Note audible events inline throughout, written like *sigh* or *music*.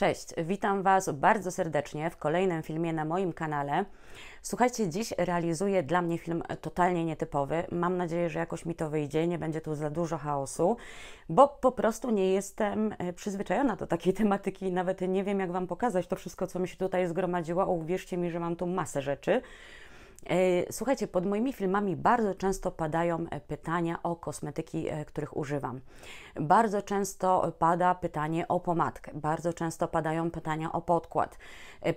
Cześć, witam Was bardzo serdecznie w kolejnym filmie na moim kanale. Słuchajcie, dziś realizuję dla mnie film totalnie nietypowy. Mam nadzieję, że jakoś mi to wyjdzie, nie będzie tu za dużo chaosu, bo po prostu nie jestem e, przyzwyczajona do takiej *laughs* tematyki nawet nie wiem, jak Wam pokazać to wszystko, co mi się tutaj zgromadziło. Uwierzcie mi, że mam tu masę rzeczy. E, słuchajcie, pod moimi filmami bardzo często padają e, pytania o kosmetyki, e, których używam. Bardzo często pada pytanie o pomadkę, bardzo często padają pytania o podkład.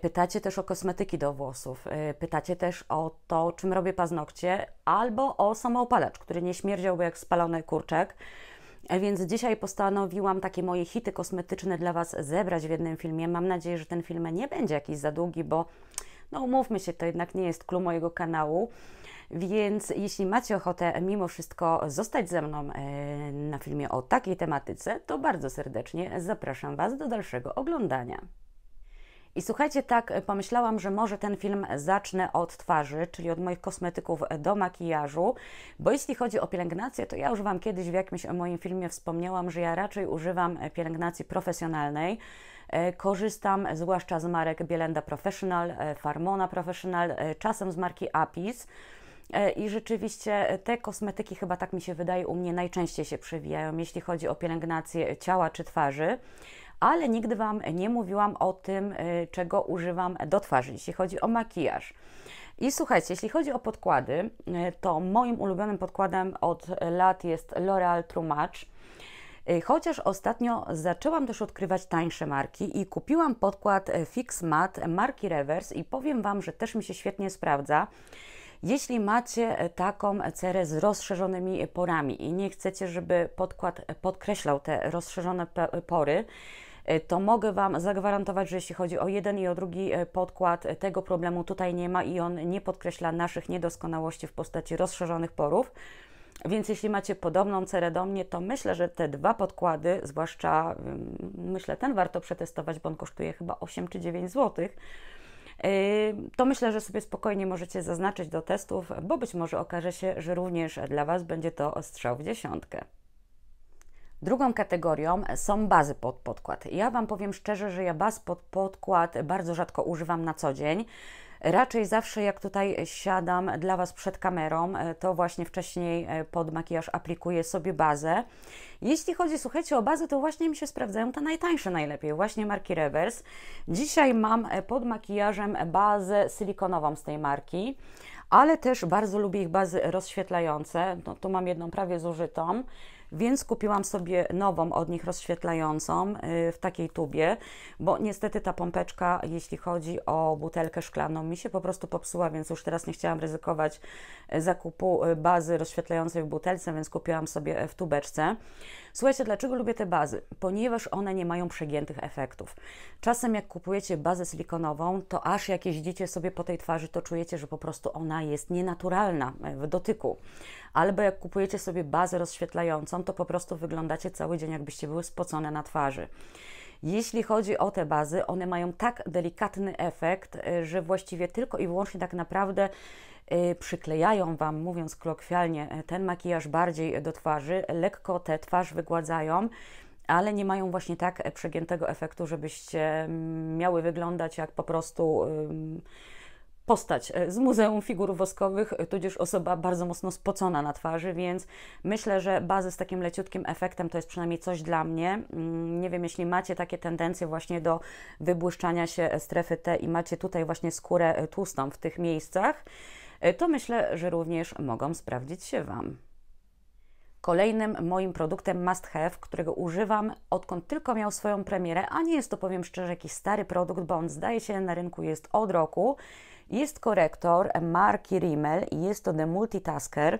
Pytacie też o kosmetyki do włosów, pytacie też o to, czym robię paznokcie, albo o samoopalacz, który nie śmierdziałby jak spalony kurczek. Więc dzisiaj postanowiłam takie moje hity kosmetyczne dla Was zebrać w jednym filmie. Mam nadzieję, że ten film nie będzie jakiś za długi, bo no umówmy się, to jednak nie jest clue mojego kanału. Więc jeśli macie ochotę mimo wszystko zostać ze mną e, na filmie o takiej tematyce, to bardzo serdecznie zapraszam Was do dalszego oglądania. I słuchajcie, tak pomyślałam, że może ten film zacznę od twarzy, czyli od moich kosmetyków do makijażu, bo jeśli chodzi o pielęgnację, to ja już Wam kiedyś w jakimś moim filmie wspomniałam, że ja raczej używam pielęgnacji profesjonalnej, E, korzystam e, zwłaszcza z marek Bielenda Professional, e, Farmona Professional, czasem z marki Apis. I rzeczywiście te kosmetyki, chyba tak mi się wydaje, u mnie najczęściej się przewijają, jeśli chodzi o pielęgnację ciała czy twarzy. Ale nigdy Wam nie mówiłam o tym, czego używam do twarzy, jeśli chodzi o makijaż. I słuchajcie, jeśli chodzi o podkłady, to moim ulubionym podkładem od lat jest L'Oreal True Match. Y, chociaż ostatnio zaczęłam też odkrywać tańsze marki i kupiłam podkład y, FixMat marki Reverse i powiem Wam, że też mi się świetnie sprawdza. Jeśli macie y, taką cerę z rozszerzonymi porami i nie chcecie, żeby podkład podkreślał te rozszerzone pory, to mogę Wam zagwarantować, że jeśli chodzi o jeden i o drugi podkład, tego problemu tutaj nie ma i on nie podkreśla naszych niedoskonałości w postaci rozszerzonych porów. Więc jeśli macie podobną cerę do mnie, to myślę, że te dwa podkłady, zwłaszcza myślę, ten warto przetestować, bo on kosztuje chyba 8 czy 9 zł. To myślę, że sobie spokojnie możecie zaznaczyć do testów, bo być może okaże się, że również dla Was będzie to ostrzał w dziesiątkę. Drugą kategorią są bazy pod podkład. Ja Wam powiem szczerze, że ja baz pod podkład bardzo rzadko używam na co dzień. Raczej zawsze jak tutaj siadam dla Was przed kamerą, e, to właśnie wcześniej e, pod makijaż aplikuję sobie bazę. Jeśli chodzi, słuchajcie, o bazę, to właśnie mi się sprawdzają te najtańsze najlepiej, właśnie marki Reverse. Dzisiaj mam e, pod makijażem bazę silikonową z tej marki, ale też bardzo lubię ich bazy rozświetlające. No, tu mam jedną prawie zużytą więc kupiłam sobie nową od nich rozświetlającą y, w takiej tubie, bo niestety ta pompeczka, jeśli chodzi o butelkę szklaną, mi się po prostu popsuła, więc już teraz nie chciałam ryzykować y, zakupu y, bazy rozświetlającej w butelce, więc kupiłam sobie w tubeczce. Słuchajcie, dlaczego lubię te bazy? Ponieważ one nie mają przegiętych efektów. Czasem jak kupujecie bazę silikonową, to aż jak jeździcie sobie po tej twarzy, to czujecie, że po prostu ona jest nienaturalna w dotyku albo jak kupujecie sobie bazę rozświetlającą, to po prostu wyglądacie cały dzień, jakbyście były spocone na twarzy. Jeśli chodzi o te bazy, one mają tak delikatny efekt, y, że właściwie tylko i wyłącznie tak naprawdę y, przyklejają Wam, mówiąc kolokwialnie, y, ten makijaż bardziej do twarzy, lekko tę twarz wygładzają, ale nie mają właśnie tak przegiętego efektu, żebyście mm, miały wyglądać jak po prostu. Yy, postać e, z Muzeum Figur Woskowych, e, tudzież osoba bardzo mocno spocona na twarzy, więc myślę, że bazy z takim leciutkim efektem to jest przynajmniej coś dla mnie. Mm, nie wiem, jeśli macie takie tendencje właśnie do wybłyszczania się e, strefy T i macie tutaj właśnie skórę tłustą w tych miejscach, to myślę, że również mogą sprawdzić się Wam. Kolejnym moim produktem must have, którego używam odkąd tylko miał swoją premierę, a nie jest to powiem szczerze jakiś stary produkt, bo on zdaje się na rynku jest od roku. Jest korektor marki Rimmel i jest to The Multitasker.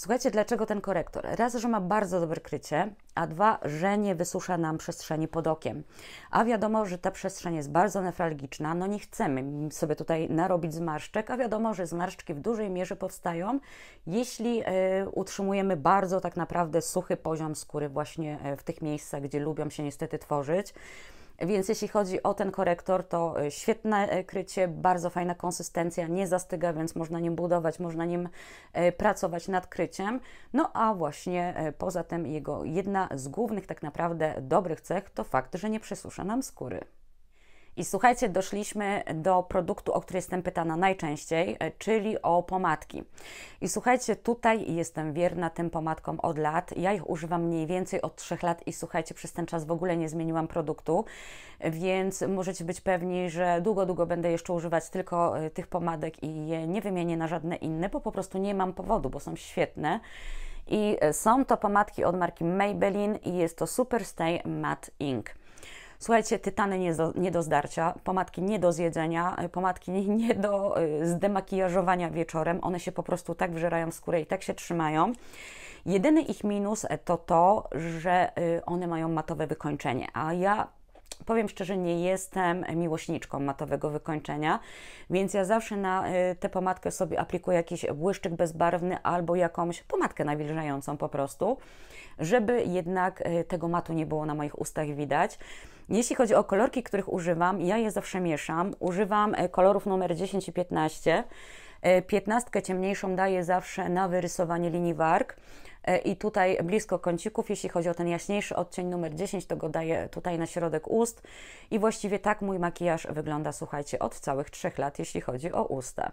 Słuchajcie, dlaczego ten korektor? Raz, że ma bardzo dobre krycie, a dwa, że nie wysusza nam przestrzeni pod okiem. A wiadomo, że ta przestrzeń jest bardzo nefralgiczna, no nie chcemy sobie tutaj narobić zmarszczek, a wiadomo, że zmarszczki w dużej mierze powstają, jeśli e, utrzymujemy bardzo tak naprawdę suchy poziom skóry właśnie e, w tych miejscach, gdzie lubią się niestety tworzyć. Więc jeśli chodzi o ten korektor, to e, świetne krycie, bardzo fajna konsystencja, nie zastyga, więc można nim budować, można nim e, pracować nad kryciem. No a właśnie e, poza tym jego jedna z głównych tak naprawdę dobrych cech to fakt, że nie przesusza nam skóry. I słuchajcie, doszliśmy do produktu, o który jestem pytana najczęściej, e, czyli o pomadki. I słuchajcie, tutaj jestem wierna tym pomadkom od lat. Ja ich używam mniej więcej od 3 lat i słuchajcie, przez ten czas w ogóle nie zmieniłam produktu, więc możecie być pewni, że długo, długo będę jeszcze używać tylko e, tych pomadek i je nie wymienię na żadne inne, bo po prostu nie mam powodu, bo są świetne. I e, są to pomadki od marki Maybelline i jest to Superstay Matte Ink. Słuchajcie, tytany nie do, nie do zdarcia, pomadki nie do zjedzenia, e, pomadki nie do e, zdemakijażowania wieczorem. One się po prostu tak wżerają w skórę i tak się trzymają. Jedyny ich minus e, to to, że one mają matowe wykończenie, a ja powiem szczerze, nie jestem miłośniczką matowego wykończenia, więc ja zawsze na tę pomadkę sobie aplikuję jakiś błyszczyk bezbarwny albo jakąś pomadkę nawilżającą po prostu, żeby jednak tego matu nie było na moich ustach widać. Jeśli chodzi o kolorki, których używam, ja je zawsze mieszam. Używam e, kolorów numer 10 i 15. E, piętnastkę ciemniejszą daję zawsze na wyrysowanie linii warg e, i tutaj blisko kącików, jeśli chodzi o ten jaśniejszy odcień numer 10, to go daję tutaj na środek ust i właściwie tak mój makijaż wygląda, słuchajcie, od całych 3 lat, jeśli chodzi o usta.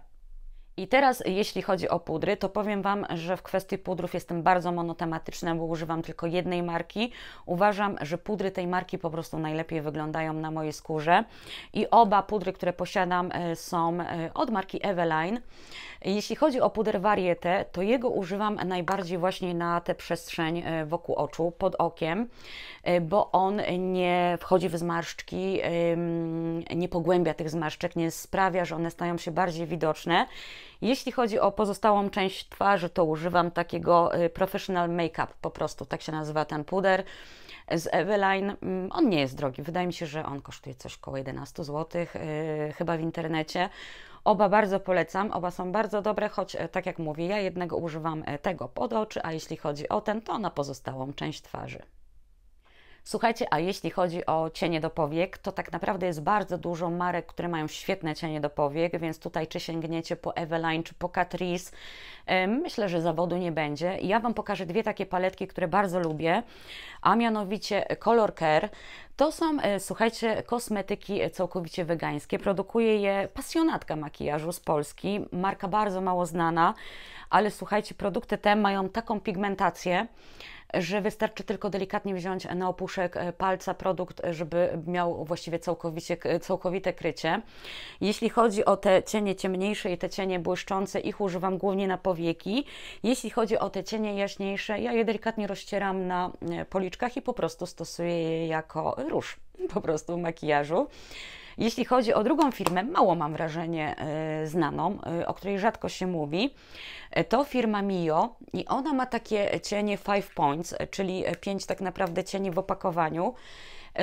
I teraz, jeśli chodzi o pudry, to powiem Wam, że w kwestii pudrów jestem bardzo monotematyczna, bo używam tylko jednej marki. Uważam, że pudry tej marki po prostu najlepiej wyglądają na mojej skórze. I oba pudry, które posiadam, e, są e, od marki Eveline. Jeśli chodzi o puder varieté, to jego używam najbardziej właśnie na tę przestrzeń e, wokół oczu, pod okiem, e, bo on nie wchodzi w zmarszczki, nie pogłębia tych zmarszczek, nie sprawia, że one stają się bardziej widoczne. Jeśli chodzi o pozostałą część twarzy, to używam takiego e, professional make-up, po prostu tak się nazywa ten puder z Eveline. Mm, on nie jest drogi, wydaje mi się, że on kosztuje coś koło 11 zł, chyba w internecie. Oba bardzo polecam, oba są bardzo dobre, choć e, tak jak mówię, ja jednego używam e, tego pod oczy, a jeśli chodzi o ten, to na pozostałą część twarzy. Słuchajcie, a jeśli chodzi o cienie do powiek, to tak naprawdę jest bardzo dużo marek, które mają świetne cienie do powiek, więc tutaj czy sięgniecie po Eveline, czy po Catrice, myślę, że zawodu nie będzie. Ja Wam pokażę dwie takie paletki, które bardzo lubię, a mianowicie Color Care. To są, e, słuchajcie, kosmetyki całkowicie wegańskie. Produkuje je pasjonatka makijażu z Polski, marka bardzo mało znana, ale słuchajcie, produkty te mają taką pigmentację, że wystarczy tylko delikatnie wziąć na opuszek e, palca produkt, e, żeby miał właściwie całkowicie, e, całkowite krycie. Jeśli chodzi o te cienie ciemniejsze i te cienie błyszczące, ich używam głównie na powieki. Jeśli chodzi o te cienie jaśniejsze, ja je delikatnie rozcieram na policzkach i po prostu stosuję je jako róż po prostu w makijażu. Jeśli chodzi o drugą firmę, mało mam wrażenie e, znaną, e, o której rzadko się mówi, e, to firma Mio i ona ma takie cienie Five Points, czyli pięć tak naprawdę cieni w opakowaniu.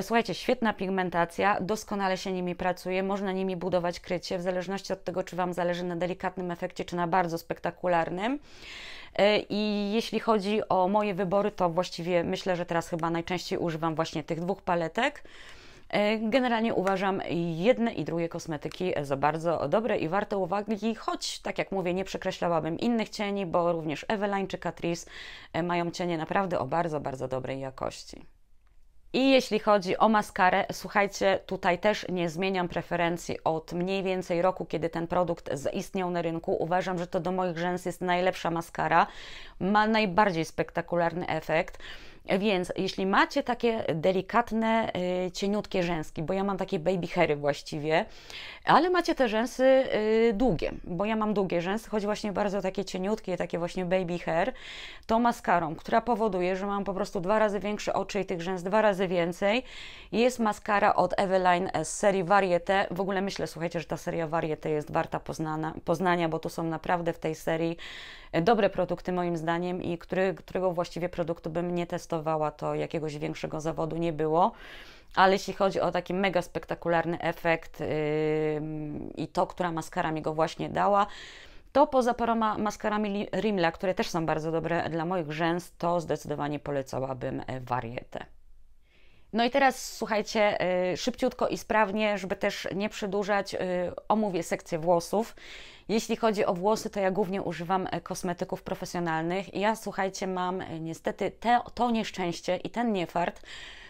Słuchajcie, świetna pigmentacja, doskonale się nimi pracuje, można nimi budować krycie, w zależności od tego, czy Wam zależy na delikatnym efekcie, czy na bardzo spektakularnym. I jeśli chodzi o moje wybory, to właściwie myślę, że teraz chyba najczęściej używam właśnie tych dwóch paletek. E, generalnie uważam jedne i drugie kosmetyki za bardzo dobre i warte uwagi, choć tak jak mówię, nie przekreślałabym innych cieni, bo również Eveline czy Catrice e, mają cienie naprawdę o bardzo, bardzo dobrej jakości. I jeśli chodzi o maskarę, słuchajcie, tutaj też nie zmieniam preferencji od mniej więcej roku, kiedy ten produkt zaistniał na rynku. Uważam, że to do moich rzęs jest najlepsza maskara, ma najbardziej spektakularny efekt. Więc jeśli macie takie delikatne, y, cieniutkie rzęski, bo ja mam takie baby hairy właściwie, ale macie te rzęsy y, długie, bo ja mam długie rzęsy, choć właśnie bardzo takie cieniutkie, takie właśnie baby hair, to maskarą, która powoduje, że mam po prostu dwa razy większe oczy i tych rzęs dwa razy więcej, jest maskara od Eveline z serii Varieté. W ogóle myślę, słuchajcie, że ta seria Varieté jest warta poznana, poznania, bo to są naprawdę w tej serii y, dobre produkty moim zdaniem i który, którego właściwie produktu bym nie testował to jakiegoś większego zawodu nie było. Ale jeśli chodzi o taki mega spektakularny efekt yy, i to, która maskara mi go właśnie dała, to poza paroma maskarami Rimla, które też są bardzo dobre dla moich rzęs, to zdecydowanie polecałabym e, warietę. No i teraz słuchajcie, y, szybciutko i sprawnie, żeby też nie przedłużać, y, omówię sekcję włosów. Jeśli chodzi o włosy, to ja głównie używam e, kosmetyków profesjonalnych i ja słuchajcie, mam e, niestety te, to nieszczęście i ten niefart,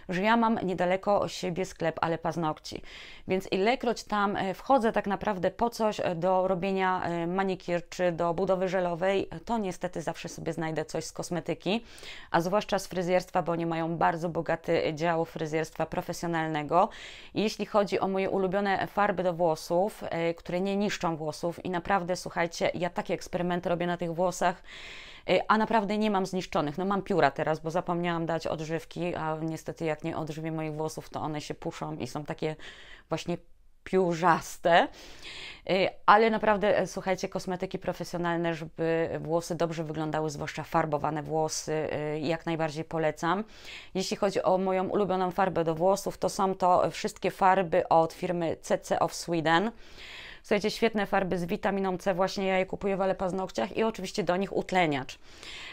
że ja mam niedaleko siebie sklep, ale paznokci. Więc ilekroć tam e, wchodzę tak naprawdę po coś e, do robienia e, manikir czy do budowy żelowej, to niestety zawsze sobie znajdę coś z kosmetyki, a zwłaszcza z fryzjerstwa, bo oni mają bardzo bogaty dział fryzjerstwa profesjonalnego. jeśli chodzi o moje ulubione farby do włosów, które nie niszczą włosów i naprawdę, słuchajcie, ja takie eksperymenty robię na tych włosach, E, a naprawdę nie mam zniszczonych. No mam pióra teraz, bo zapomniałam dać odżywki, a niestety jak nie odżywię moich włosów, to one się puszą i są takie właśnie piórzaste, e, ale naprawdę e, słuchajcie, kosmetyki profesjonalne, żeby włosy dobrze wyglądały, zwłaszcza farbowane włosy, jak najbardziej polecam. Jeśli chodzi o moją ulubioną farbę do włosów, to są to wszystkie farby od firmy CC of Sweden. Słuchajcie, świetne farby z witaminą C, właśnie ja je kupuję w Ale Paznokciach i oczywiście do nich utleniacz.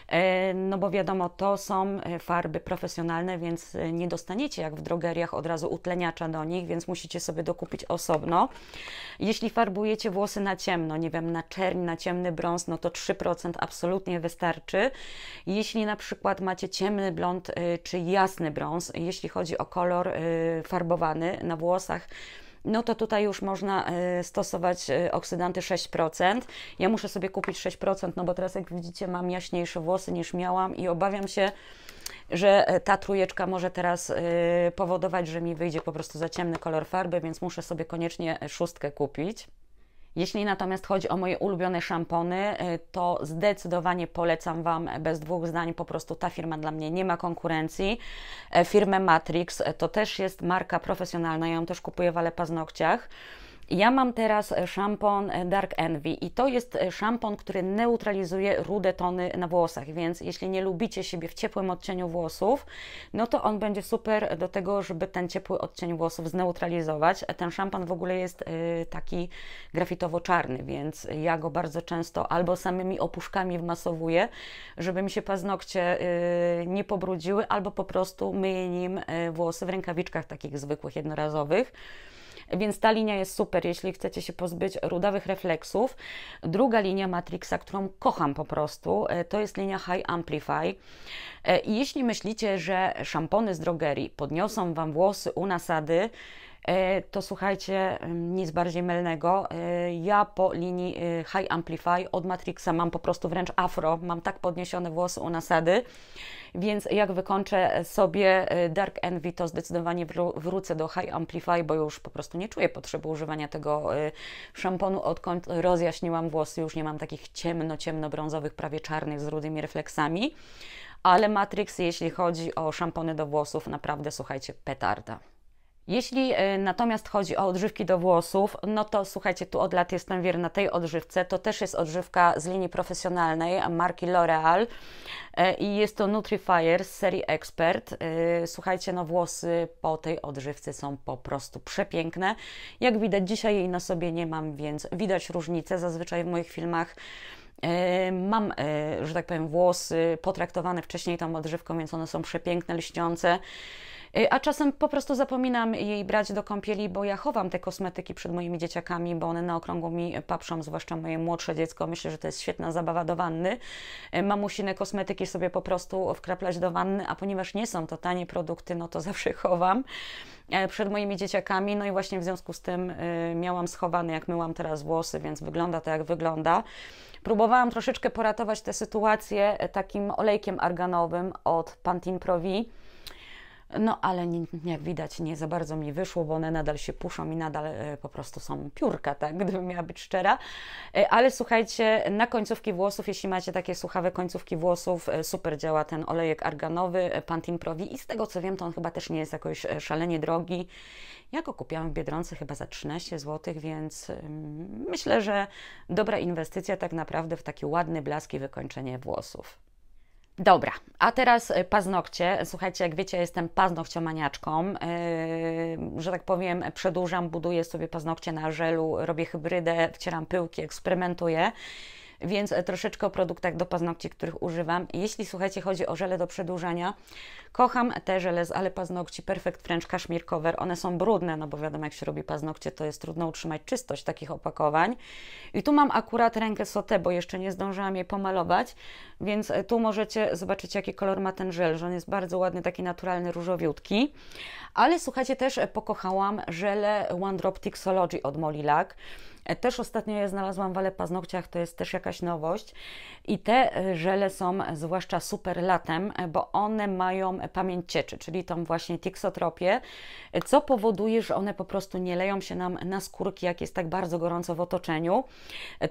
E, no bo wiadomo, to są e, farby profesjonalne, więc e, nie dostaniecie jak w drogeriach od razu utleniacza do nich, więc musicie sobie dokupić osobno. Jeśli farbujecie włosy na ciemno, nie wiem, na czerń, na ciemny brąz, no to 3% absolutnie wystarczy. Jeśli na przykład macie ciemny blond czy jasny brąz, jeśli chodzi o kolor farbowany na włosach, no to tutaj już można e, stosować e, oksydanty 6%. Ja muszę sobie kupić 6%, no bo teraz jak widzicie mam jaśniejsze włosy niż miałam i obawiam się, że e, ta trójeczka może teraz powodować, że mi wyjdzie po prostu za ciemny kolor farby, więc muszę sobie koniecznie szóstkę kupić. Jeśli natomiast chodzi o moje ulubione szampony, y, to zdecydowanie polecam Wam bez dwóch zdań. Po prostu ta firma dla mnie nie ma konkurencji. Y, firmę Matrix y, to też jest marka profesjonalna, ja ją też kupuję w Ale Paznokciach. Ja mam teraz e, szampon e, Dark Envy i to jest e, szampon, który neutralizuje rude tony na włosach, więc jeśli nie lubicie siebie w ciepłym odcieniu włosów, no to on będzie super do tego, żeby ten ciepły odcień włosów zneutralizować. Ten szampan w ogóle jest taki grafitowo-czarny, więc ja go bardzo często albo samymi opuszkami wmasowuję, żeby mi się paznokcie nie pobrudziły, albo po prostu myję nim włosy w rękawiczkach takich zwykłych, jednorazowych. Więc ta linia jest super, jeśli chcecie się pozbyć rudawych refleksów. Druga linia Matrixa, którą kocham po prostu, e, to jest linia High Amplify. E, I jeśli myślicie, że szampony z drogerii podniosą Wam włosy u nasady, E, to słuchajcie, nic bardziej mylnego. E, ja po linii e, High Amplify od Matrixa mam po prostu wręcz afro, mam tak podniesione włosy u nasady, więc jak wykończę sobie Dark Envy, to zdecydowanie wrócę do High Amplify, bo już po prostu nie czuję potrzeby używania tego szamponu, odkąd rozjaśniłam włosy, już nie mam takich ciemno-ciemno-brązowych, prawie czarnych z rudymi refleksami. Ale Matrix, jeśli chodzi o szampony do włosów, naprawdę słuchajcie, petarda. Jeśli e, natomiast chodzi o odżywki do włosów, no to słuchajcie, tu od lat jestem wierna tej odżywce. To też jest odżywka z linii profesjonalnej marki L'Oreal e, i jest to Nutrifier z serii Expert. E, słuchajcie, no włosy po tej odżywce są po prostu przepiękne. Jak widać, dzisiaj jej na sobie nie mam, więc widać różnicę. Zazwyczaj w moich filmach mam, że tak powiem, włosy potraktowane wcześniej tą odżywką, więc one są przepiękne, lśniące. Y, a czasem po prostu zapominam jej brać do kąpieli, bo ja chowam te kosmetyki przed moimi dzieciakami, bo one na okrągło mi paprzą, zwłaszcza moje młodsze dziecko. Myślę, że to jest świetna zabawa do wanny. Y, Mamusine kosmetyki sobie po prostu wkraplać do wanny, a ponieważ nie są to tanie produkty, no to *laughs* zawsze chowam e, przed moimi dzieciakami. No i właśnie w związku z tym y, miałam schowane, jak myłam teraz włosy, więc wygląda to jak wygląda. Próbowałam troszeczkę poratować tę sytuację e, takim olejkiem arganowym od Pantin Pro V no ale nie, jak widać nie za bardzo mi wyszło, bo one nadal się puszą i nadal e, po prostu są piórka, tak, *laughs* gdybym miała być szczera. E, ale słuchajcie, na końcówki włosów, jeśli macie takie słuchawe końcówki włosów, e, super działa ten olejek arganowy Pantin Provi i z tego co wiem, to on chyba też nie jest jakoś szalenie drogi. Ja go kupiłam w Biedronce chyba za 13 zł, więc myślę, że dobra inwestycja tak naprawdę w taki ładny blask i wykończenie włosów. Dobra, a teraz e, paznokcie. Słuchajcie, jak wiecie, jestem paznokciomaniaczką, yy, że tak powiem, przedłużam, buduję sobie paznokcie na żelu, robię hybrydę, wcieram pyłki, eksperymentuję więc e, troszeczkę o produktach do paznokci, których używam. Jeśli słuchajcie, chodzi o żele do przedłużania, kocham te żele z ale paznokci Perfect French Cashmere Cover. One są brudne, no bo wiadomo, jak się robi paznokcie, to jest trudno utrzymać czystość takich opakowań. I tu mam akurat rękę sote, bo jeszcze nie zdążyłam jej pomalować, więc e, tu możecie zobaczyć, jaki kolor ma ten żel, że on jest bardzo ładny, taki naturalny, różowiutki. Ale słuchajcie, też e, pokochałam żele One Drop Tixology od Molilac. E, też ostatnio je znalazłam ale paznokciach, to jest też jakaś nowość. I te e, żele są e, zwłaszcza super latem, bo one mają pamięć cieczy, czyli tą właśnie tiksotropię, co powoduje, że one po prostu nie leją się nam na skórki, jak jest tak bardzo gorąco w otoczeniu.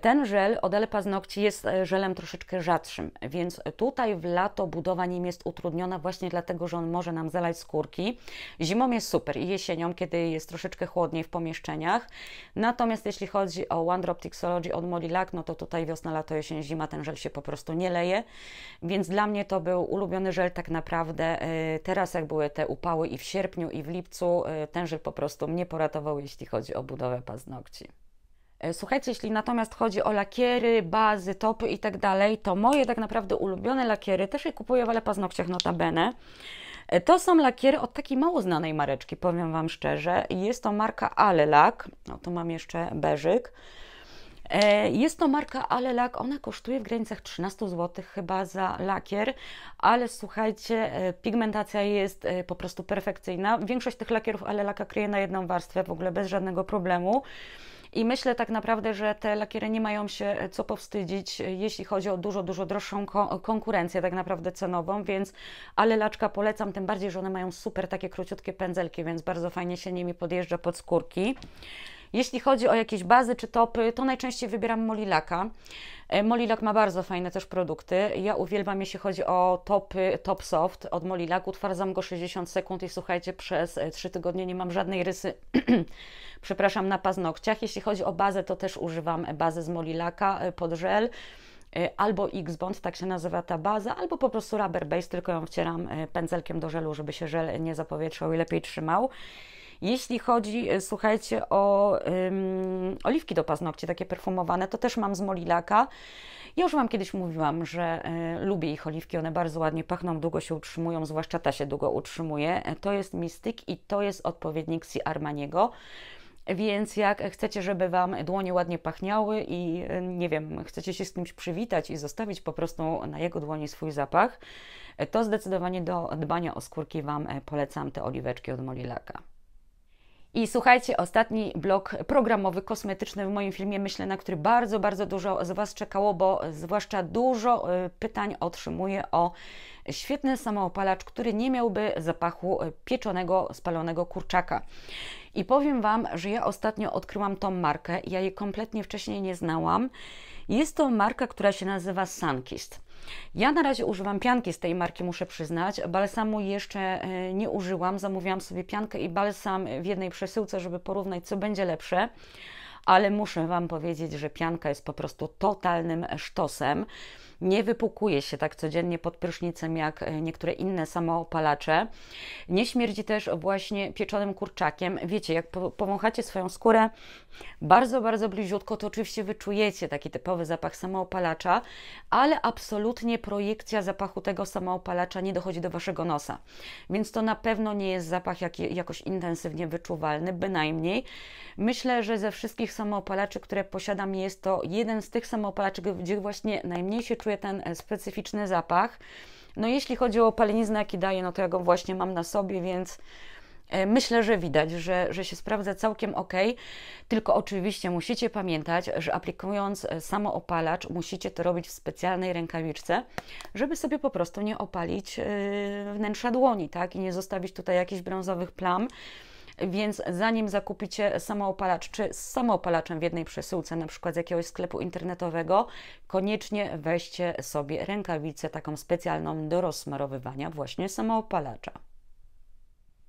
Ten żel od ale paznokci jest żelem troszeczkę rzadszym, więc tutaj w lato budowa nim jest utrudniona właśnie dlatego, że on może nam zalać skórki. Zimą jest super i jesienią, kiedy jest troszeczkę chłodniej w pomieszczeniach. Natomiast jeśli chodzi chodzi o One Drop Tixology od Molly Lack, no to tutaj wiosna, lato, jesień, zima, ten żel się po prostu nie leje, więc dla mnie to był ulubiony żel tak naprawdę. E, teraz jak były te upały i w sierpniu i w lipcu, e, ten żel po prostu mnie poratował, jeśli chodzi o budowę paznokci. E, słuchajcie, jeśli natomiast chodzi o lakiery, bazy, topy i tak dalej, to moje tak naprawdę ulubione lakiery też je kupuję w Ale Paznokciach notabene. To są lakiery od takiej mało znanej mareczki, powiem Wam szczerze. Jest to marka Alelak. no tu mam jeszcze beżyk. E, jest to marka Ale Lak, ona kosztuje w granicach 13 zł chyba za lakier, ale słuchajcie, e, pigmentacja jest e, po prostu perfekcyjna. Większość tych lakierów Ale Laka kryje na jedną warstwę, w ogóle bez żadnego problemu. I myślę tak naprawdę, że te lakiery nie mają się co powstydzić, jeśli chodzi o dużo, dużo droższą konkurencję tak naprawdę cenową, więc ale laczka polecam, tym bardziej, że one mają super takie króciutkie pędzelki, więc bardzo fajnie się nimi podjeżdża pod skórki. Jeśli chodzi o jakieś bazy czy topy, to najczęściej wybieram Molilaka. E, Molilak ma bardzo fajne też produkty. Ja uwielbiam, jeśli chodzi o topy Top Soft od Molilaku. Utwardzam go 60 sekund i słuchajcie, przez 3 e, tygodnie nie mam żadnej rysy, *clears throat* przepraszam, na paznokciach. Jeśli chodzi o bazę, to też używam e, bazy z Molilaka pod żel albo X-Bond, tak się nazywa ta baza, albo po prostu rubber base, tylko ją wcieram pędzelkiem do żelu, żeby się żel nie zapowietrzał i lepiej trzymał. Jeśli chodzi, e, słuchajcie, o ym, oliwki do paznokci, takie perfumowane, to też mam z Molilaka. Ja już Wam kiedyś mówiłam, że y, lubię ich oliwki, one bardzo ładnie pachną, długo się utrzymują, zwłaszcza ta się długo utrzymuje. E, to jest Mistyk i to jest odpowiednik Si Armaniego. Więc jak chcecie, żeby Wam dłonie ładnie pachniały i nie wiem, chcecie się z kimś przywitać i zostawić po prostu na jego dłoni swój zapach, to zdecydowanie do dbania o skórki Wam polecam te oliweczki od Molilaka. I słuchajcie, ostatni blok programowy, kosmetyczny w moim filmie, myślę, na który bardzo, bardzo dużo z Was czekało, bo zwłaszcza dużo y, pytań otrzymuję o świetny samoopalacz, który nie miałby zapachu y, pieczonego, spalonego kurczaka. I powiem Wam, że ja ostatnio odkryłam tą markę, ja jej kompletnie wcześniej nie znałam jest to marka, która się nazywa Sunkist. Ja na razie używam pianki z tej marki, muszę przyznać. Balsamu jeszcze e, nie użyłam. Zamówiłam sobie piankę i balsam w jednej przesyłce, żeby porównać, co będzie lepsze ale muszę Wam powiedzieć, że pianka jest po prostu totalnym sztosem nie wypukuje się tak codziennie pod prysznicem jak e, niektóre inne samoopalacze. Nie śmierdzi też właśnie pieczonym kurczakiem. Wiecie, jak powąchacie swoją skórę bardzo, bardzo bliziutko, to oczywiście wyczujecie taki typowy zapach samoopalacza, ale absolutnie projekcja zapachu tego samoopalacza nie dochodzi do Waszego nosa. Więc to na pewno nie jest zapach jaki, jakoś intensywnie wyczuwalny, bynajmniej. Myślę, że ze wszystkich samoopalaczy, które posiadam, jest to jeden z tych samoopalaczy, gdzie właśnie najmniej się czuję czuję ten e, specyficzny zapach. No jeśli chodzi o paleniznę, jaki daje, no to ja go właśnie mam na sobie, więc e, myślę, że widać, że, że się sprawdza całkiem ok. Tylko oczywiście musicie pamiętać, że aplikując e, samoopalacz, musicie to robić w specjalnej rękawiczce, żeby sobie po prostu nie opalić wnętrza dłoni, tak? I nie zostawić tutaj jakichś brązowych plam. Więc zanim zakupicie samoopalacz czy z samoopalaczem w jednej przesyłce, na przykład z jakiegoś sklepu internetowego, koniecznie weźcie sobie rękawicę taką specjalną do rozsmarowywania właśnie samoopalacza.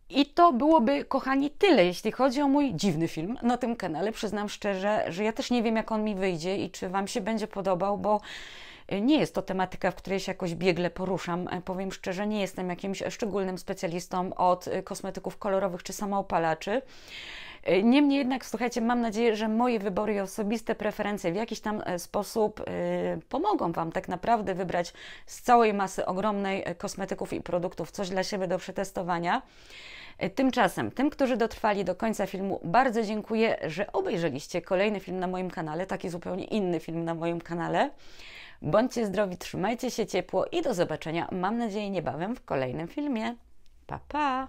I to byłoby, kochani, tyle, jeśli chodzi o mój dziwny film na tym kanale. Przyznam szczerze, że ja też nie wiem, jak on mi wyjdzie i czy Wam się będzie podobał, bo nie jest to tematyka, w której się jakoś biegle poruszam. E, powiem szczerze, nie jestem jakimś szczególnym specjalistą od e, kosmetyków kolorowych czy samoopalaczy. E, niemniej jednak, słuchajcie, mam nadzieję, że moje wybory i osobiste preferencje w jakiś tam sposób pomogą Wam tak naprawdę wybrać z całej masy ogromnej kosmetyków i produktów coś dla siebie do przetestowania. Tymczasem, tym, którzy dotrwali do końca filmu, bardzo dziękuję, że obejrzeliście kolejny film na moim kanale, taki zupełnie inny film na moim kanale. Bądźcie zdrowi, trzymajcie się ciepło i do zobaczenia, mam nadzieję, niebawem w kolejnym filmie. Pa, pa!